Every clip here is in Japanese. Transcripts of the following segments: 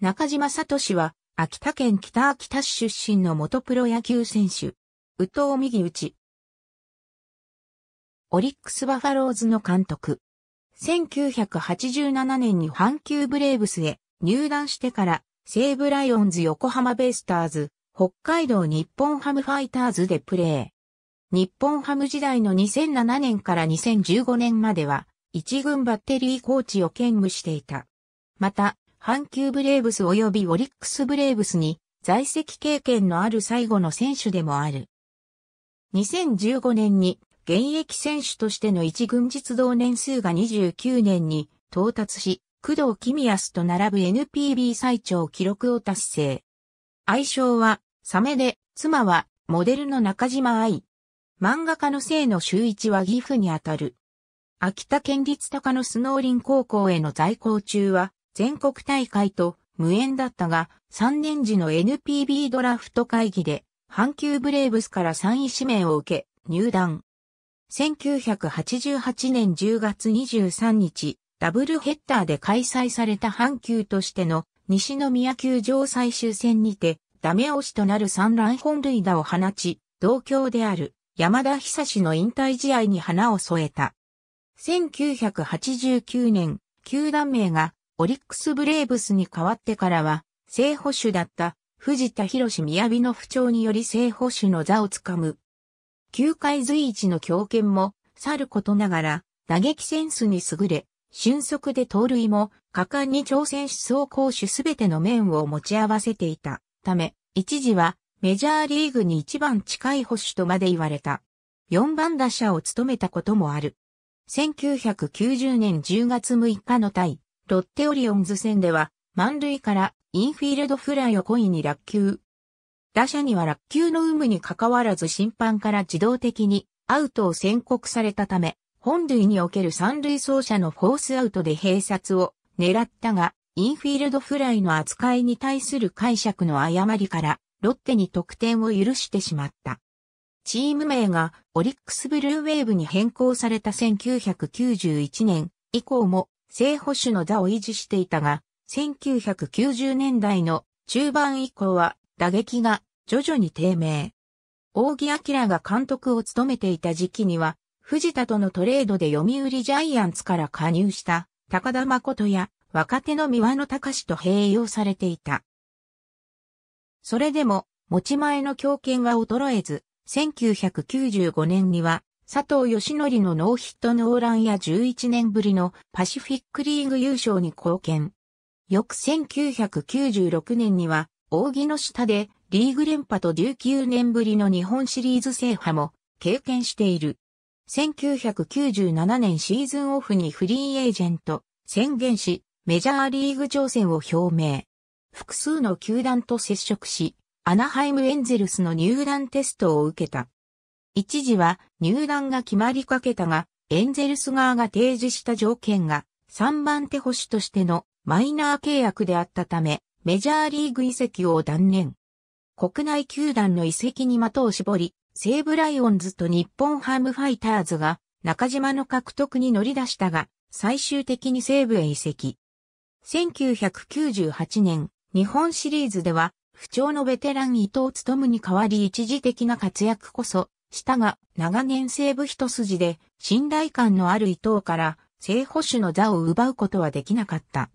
中島聡は、秋田県北秋田市出身の元プロ野球選手。宇藤右打ち。オリックスバファローズの監督。1987年に阪急ブレーブスへ入団してから西武ライオンズ横浜ベイスターズ、北海道日本ハムファイターズでプレー。日本ハム時代の2007年から2015年までは一軍バッテリーコーチを兼務していた。また、阪急ブレーブス及びオリックスブレーブスに在籍経験のある最後の選手でもある。2015年に現役選手としての一軍実動年数が29年に到達し、工藤公康と並ぶ NPB 最長記録を達成。愛称は、サメで、妻は、モデルの中島愛。漫画家の生の周一は岐阜にあたる。秋田県立高野スノーリン高校への在校中は、全国大会と無縁だったが、3年時の NPB ドラフト会議で、阪急ブレーブスから3位指名を受け、入団。1988年10月23日、ダブルヘッダーで開催された阪急としての西宮球場最終戦にて、ダメ押しとなる3乱本塁打を放ち、同郷である山田久志の引退試合に花を添えた。1989年、球団名がオリックスブレーブスに代わってからは、正捕手だった藤田博士雅の不調により正捕手の座をつかむ。球界随一の強肩も、去ることながら、打撃センスに優れ、俊足で盗塁も、果敢に挑戦し走攻守すべての面を持ち合わせていたため、一時はメジャーリーグに一番近い保守とまで言われた。4番打者を務めたこともある。1990年10月6日の対ロッテオリオンズ戦では、満塁からインフィールドフライを故意に落球。打者には落球の有無に関わらず審判から自動的にアウトを宣告されたため、本塁における三塁走者のフォースアウトで併殺を狙ったが、インフィールドフライの扱いに対する解釈の誤りから、ロッテに得点を許してしまった。チーム名がオリックスブルーウェーブに変更された1991年以降も正保守の座を維持していたが、1990年代の中盤以降は打撃が徐々に低迷。大木明が監督を務めていた時期には、藤田とのトレードで読売ジャイアンツから加入した高田誠や若手の三輪野隆と併用されていた。それでも持ち前の強権は衰えず、1995年には佐藤義則のノーヒットノーランや11年ぶりのパシフィックリーグ優勝に貢献。翌1996年には、扇の下でリーグ連覇と19年ぶりの日本シリーズ制覇も経験している。1997年シーズンオフにフリーエージェント宣言し、メジャーリーグ挑戦を表明。複数の球団と接触し、アナハイムエンゼルスの入団テストを受けた。一時は入団が決まりかけたが、エンゼルス側が提示した条件が3番手保守としてのマイナー契約であったため、メジャーリーグ移籍を断念。国内球団の移籍に的を絞り、西武ライオンズと日本ハムファイターズが中島の獲得に乗り出したが、最終的に西武へ移籍。1998年、日本シリーズでは、不調のベテラン伊藤務に代わり一時的な活躍こそしたが、長年西部一筋で、信頼感のある伊藤から、正保守の座を奪うことはできなかった。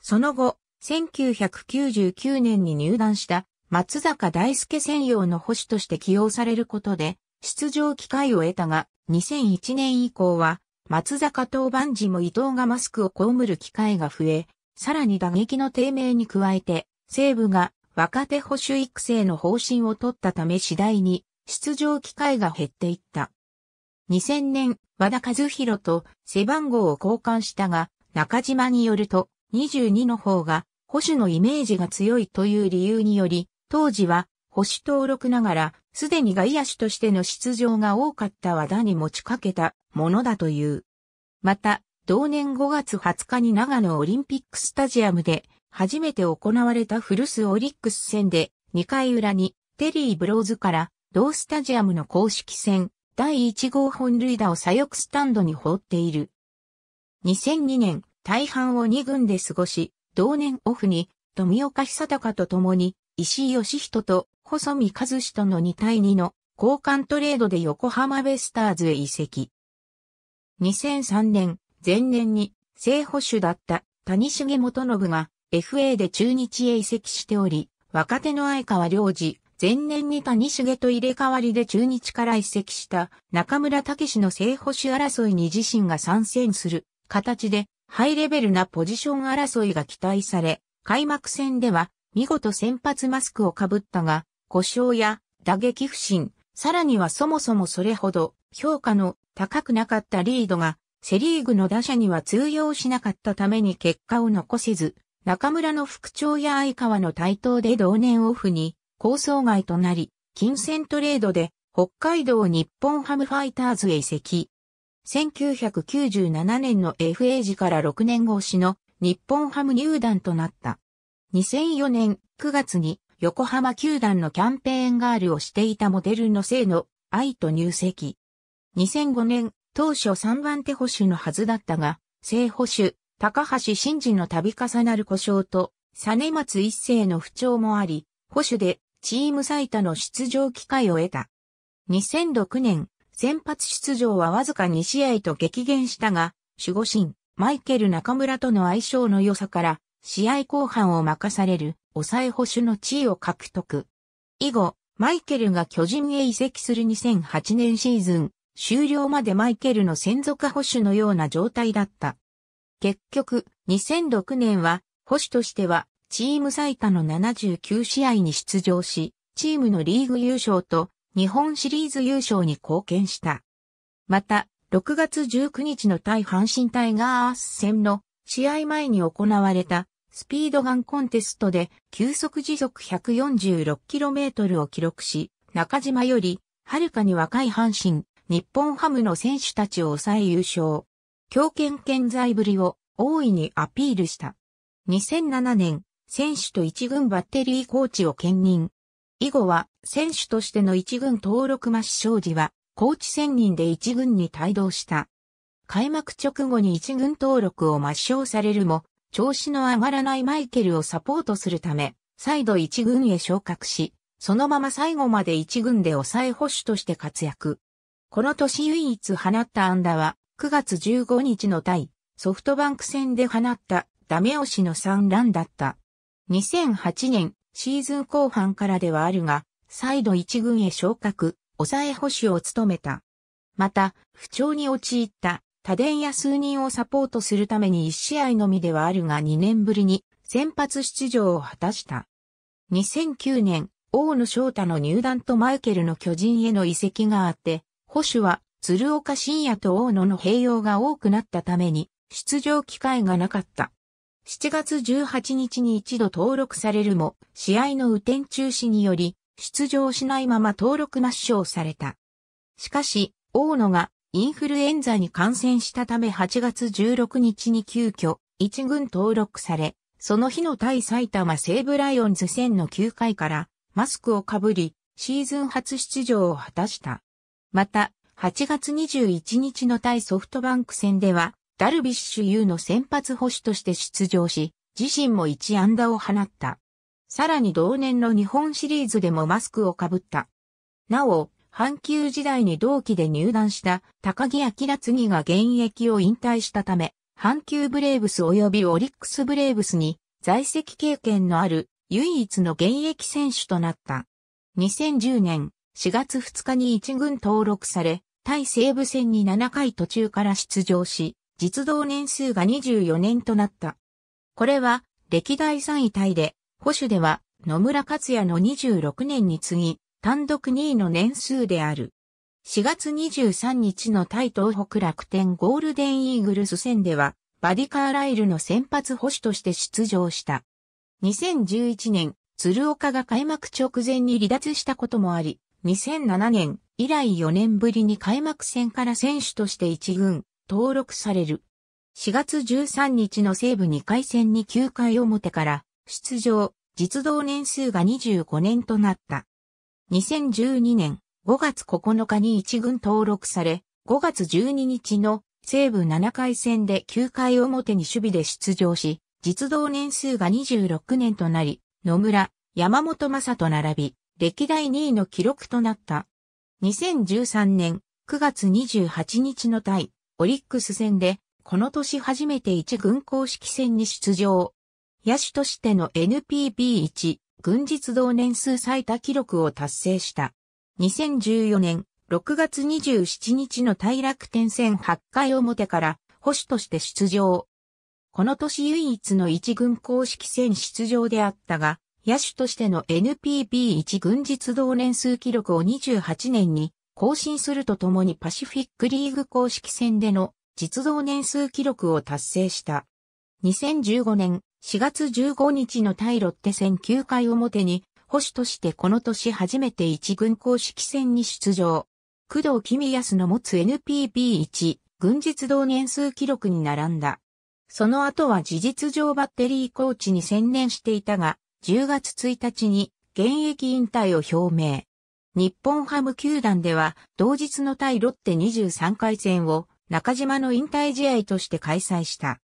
その後、1999年に入団した松坂大輔専用の保守として起用されることで、出場機会を得たが、2001年以降は、松坂当番時も伊藤がマスクを被る機会が増え、さらに打撃の低迷に加えて、西部が若手保守育成の方針を取ったため次第に出場機会が減っていった。2000年、和田和弘と背番号を交換したが、中島によると、22の方が保守のイメージが強いという理由により、当時は保守登録ながら、すでに外野手としての出場が多かった和田に持ちかけたものだという。また、同年5月20日に長野オリンピックスタジアムで初めて行われた古巣オリックス戦で2回裏にテリー・ブローズからロースタジアムの公式戦、第1号本塁打を左翼スタンドに放っている。2002年、大半を2軍で過ごし、同年オフに、富岡久隆と共に、石井義人と細見和志との2対2の交換トレードで横浜ベスターズへ移籍。2003年、前年に正捕手だった谷重元信が FA で中日へ移籍しており、若手の相川良二、前年に谷重と入れ替わりで中日から移籍した中村武の正捕手争いに自身が参戦する形でハイレベルなポジション争いが期待され、開幕戦では見事先発マスクをかぶったが、故障や打撃不振、さらにはそもそもそれほど評価の高くなかったリードが、セリーグの打者には通用しなかったために結果を残せず、中村の復調や相川の台頭で同年オフに構想外となり、金銭トレードで北海道日本ハムファイターズへ移籍。1997年の FA 時から6年越しの日本ハム入団となった。2004年9月に横浜球団のキャンペーンガールをしていたモデルの生の愛と入籍。2005年、当初3番手保守のはずだったが、正保守、高橋真治の度重なる故障と、実松一世の不調もあり、保守でチーム最多の出場機会を得た。2006年、先発出場はわずか2試合と激減したが、守護神、マイケル中村との相性の良さから、試合後半を任される、抑え保守の地位を獲得。以後、マイケルが巨人へ移籍する2008年シーズン、終了までマイケルの専属保守のような状態だった。結局、2006年は、保守としてはチーム最多の79試合に出場し、チームのリーグ優勝と日本シリーズ優勝に貢献した。また、6月19日の対阪神タイガース戦の試合前に行われたスピードガンコンテストで急速時速 146km を記録し、中島よりはるかに若い阪神、日本ハムの選手たちを抑え優勝。強権健在ぶりを大いにアピールした。2007年選手と一軍バッテリーコーチを兼任。以後は、選手としての一軍登録抹消時は、コーチ専任で一軍に帯同した。開幕直後に一軍登録を抹消されるも、調子の上がらないマイケルをサポートするため、再度一軍へ昇格し、そのまま最後まで一軍で抑え保守として活躍。この年唯一放った安打は、9月15日の対、ソフトバンク戦で放ったダメ押しの3ランだった。2008年シーズン後半からではあるが、再度一軍へ昇格、抑え保守を務めた。また、不調に陥った他田や数人をサポートするために1試合のみではあるが2年ぶりに先発出場を果たした。2009年、大野翔太の入団とマイケルの巨人への移籍があって、保守は鶴岡深也と大野の併用が多くなったために出場機会がなかった。7月18日に一度登録されるも、試合の雨天中止により、出場しないまま登録抹消された。しかし、大野がインフルエンザに感染したため8月16日に急遽一軍登録され、その日の対埼玉西武ライオンズ戦の9回からマスクをかぶり、シーズン初出場を果たした。また、8月21日の対ソフトバンク戦では、ダルビッシュ有の先発捕手として出場し、自身も1安打を放った。さらに同年の日本シリーズでもマスクをかぶった。なお、阪急時代に同期で入団した高木明次が現役を引退したため、阪急ブレーブス及びオリックスブレーブスに在籍経験のある唯一の現役選手となった。2010年4月2日に一軍登録され、対西武戦に7回途中から出場し、実動年数が24年となった。これは、歴代3位タイで、保守では野村克也の26年に次ぎ、単独2位の年数である。4月23日のタイ東北楽天ゴールデンイーグルス戦では、バディカーライルの先発保守として出場した。2011年、鶴岡が開幕直前に離脱したこともあり、2007年以来4年ぶりに開幕戦から選手として一軍、登録される。4月13日の西武2回戦に9回表から出場、実動年数が25年となった。2012年5月9日に1軍登録され、5月12日の西武7回戦で9回表に守備で出場し、実動年数が26年となり、野村、山本正と並び、歴代2位の記録となった。2013年9月28日の対オリックス戦で、この年初めて一軍公式戦に出場。野手としての NPB1 軍実同年数最多記録を達成した。2014年6月27日の大楽天戦8回表から保守として出場。この年唯一の一軍公式戦出場であったが、野手としての NPB1 軍実同年数記録を28年に更新するとともにパシフィックリーグ公式戦での実動年数記録を達成した。2015年4月15日の対ロッテ戦9回表に、保守としてこの年初めて1軍公式戦に出場。工藤公康の持つ NPB1 軍実動年数記録に並んだ。その後は事実上バッテリーコーチに専念していたが、10月1日に現役引退を表明。日本ハム球団では、同日の対ロッテ23回戦を中島の引退試合として開催した。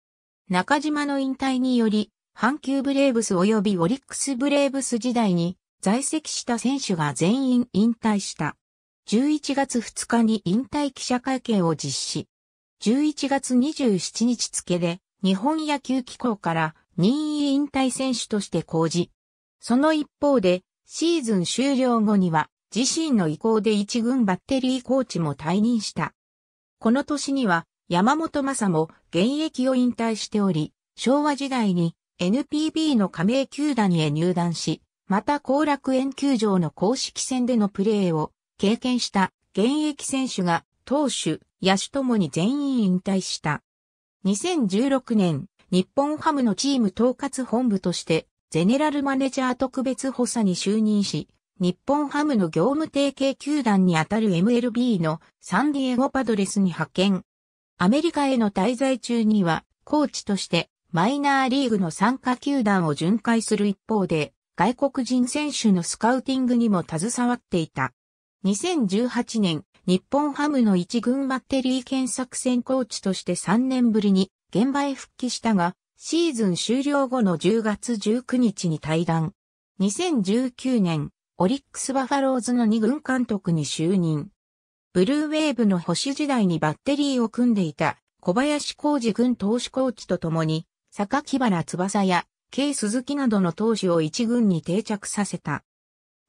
中島の引退により、阪急ブレーブス及びオリックスブレーブス時代に在籍した選手が全員引退した。11月2日に引退記者会見を実施。11月27日付で日本野球機構から任意引退選手として公示。その一方でシーズン終了後には自身の意向で一軍バッテリーコーチも退任した。この年には山本正も現役を引退しており、昭和時代に NPB の加盟球団へ入団し、また後楽園球場の公式戦でのプレーを経験した現役選手が投手、野手ともに全員引退した。2016年、日本ハムのチーム統括本部として、ゼネラルマネジャー特別補佐に就任し、日本ハムの業務提携球団にあたる MLB のサンディエゴパドレスに派遣。アメリカへの滞在中には、コーチとしてマイナーリーグの参加球団を巡回する一方で、外国人選手のスカウティングにも携わっていた。2018年、日本ハムの一軍バッテリー検索戦コーチとして3年ぶりに現場へ復帰したが、シーズン終了後の10月19日に退団。2019年、オリックスバファローズの2軍監督に就任。ブルーウェーブの星時代にバッテリーを組んでいた小林浩二軍投手コーチと共に、坂木原翼や K 鈴木などの投手を1軍に定着させた。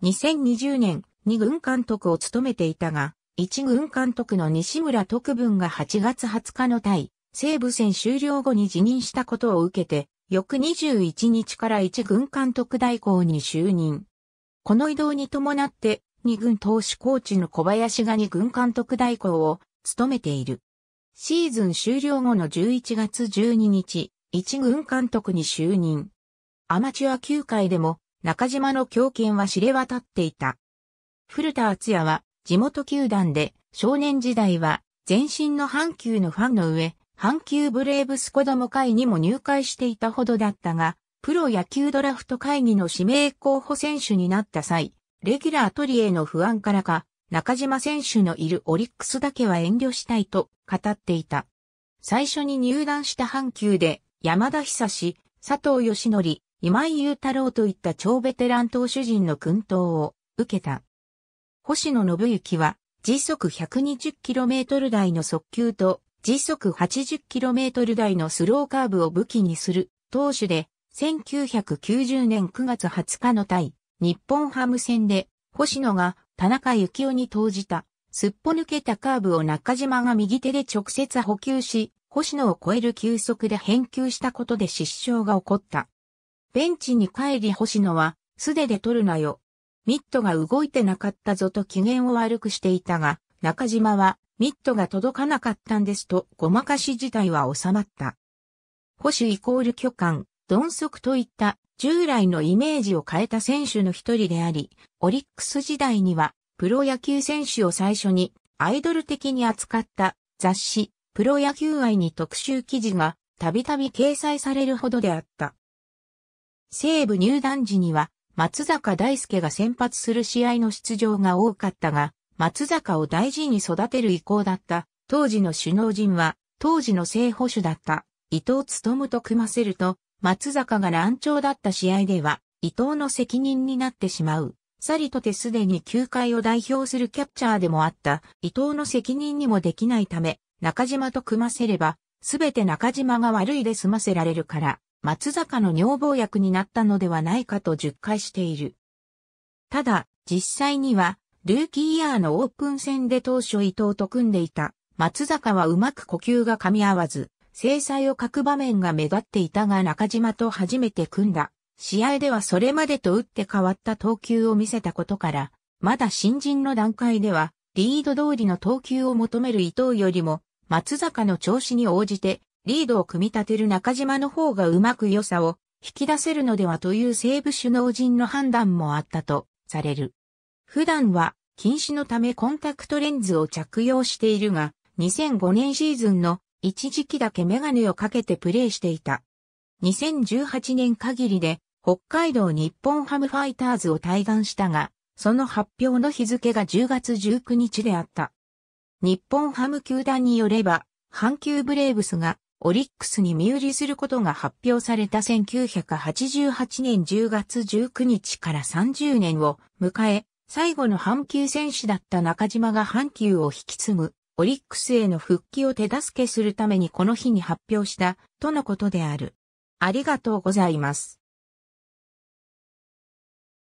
2020年、2軍監督を務めていたが、1軍監督の西村特文が8月20日の対、西武戦終了後に辞任したことを受けて、翌21日から1軍監督代行に就任。この移動に伴って、二軍投手コーチの小林が二軍監督代行を務めている。シーズン終了後の11月12日、一軍監督に就任。アマチュア球界でも中島の強権は知れ渡っていた。古田敦也は地元球団で少年時代は前身の阪急のファンの上、阪急ブレーブス子供会にも入会していたほどだったが、プロ野球ドラフト会議の指名候補選手になった際、レギュラー取りへの不安からか、中島選手のいるオリックスだけは遠慮したいと語っていた。最初に入団した阪急で、山田久志、佐藤義則、今井雄太郎といった超ベテラン投手陣の訓導を受けた。星野信之は、時速 120km 台の速球と、時速 80km 台のスローカーブを武器にする投手で、1990年9月20日の対日本ハム戦で星野が田中幸雄に投じたすっぽ抜けたカーブを中島が右手で直接補給し、星野を超える球速で返球したことで失笑が起こった。ベンチに帰り星野は素手で取るなよ。ミットが動いてなかったぞと機嫌を悪くしていたが、中島はミットが届かなかったんですとごまかし自体は収まった。保守イコール巨漢、鈍足といった従来のイメージを変えた選手の一人であり、オリックス時代にはプロ野球選手を最初にアイドル的に扱った雑誌プロ野球愛に特集記事がたびたび掲載されるほどであった。西部入団時には松坂大輔が先発する試合の出場が多かったが、松坂を大事に育てる意向だった当時の首脳陣は当時の正捕手だった伊藤務と組ませると松坂が乱調だった試合では、伊藤の責任になってしまう。さりとてすでに球界を代表するキャッチャーでもあった伊藤の責任にもできないため、中島と組ませれば、すべて中島が悪いで済ませられるから、松坂の女房役になったのではないかと10回している。ただ、実際には、ルーキーイヤーのオープン戦で当初伊藤と組んでいた松坂はうまく呼吸が噛み合わず、制裁を欠く場面が目立っていたが中島と初めて組んだ。試合ではそれまでと打って変わった投球を見せたことから、まだ新人の段階では、リード通りの投球を求める伊藤よりも、松坂の調子に応じて、リードを組み立てる中島の方がうまく良さを引き出せるのではという西部首脳陣の判断もあったとされる。普段は禁止のためコンタクトレンズを着用しているが、2005年シーズンの一時期だけメガネをかけてプレーしていた。2018年限りで北海道日本ハムファイターズを退団したが、その発表の日付が10月19日であった。日本ハム球団によれば、阪急ブレーブスがオリックスに身売りすることが発表された1988年10月19日から30年を迎え、最後の阪急選手だった中島が阪急を引き継ぐオリックスへの復帰を手助けするためにこの日に発表した、とのことである。ありがとうございます。